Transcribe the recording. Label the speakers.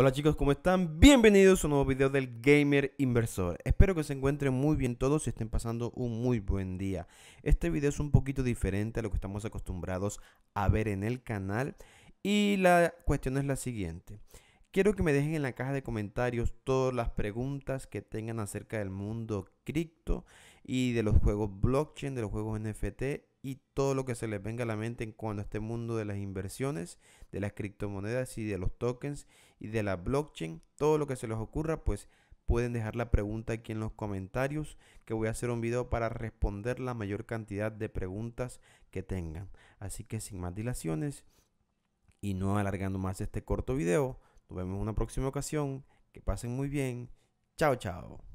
Speaker 1: Hola chicos, ¿cómo están? Bienvenidos a un nuevo video del Gamer Inversor. Espero que se encuentren muy bien todos y estén pasando un muy buen día. Este video es un poquito diferente a lo que estamos acostumbrados a ver en el canal y la cuestión es la siguiente. Quiero que me dejen en la caja de comentarios todas las preguntas que tengan acerca del mundo cripto y de los juegos blockchain, de los juegos NFT y todo lo que se les venga a la mente en cuanto a este mundo de las inversiones, de las criptomonedas y de los tokens y de la blockchain. Todo lo que se les ocurra, pues pueden dejar la pregunta aquí en los comentarios que voy a hacer un video para responder la mayor cantidad de preguntas que tengan. Así que sin más dilaciones y no alargando más este corto video nos vemos en una próxima ocasión. Que pasen muy bien. Chao, chao.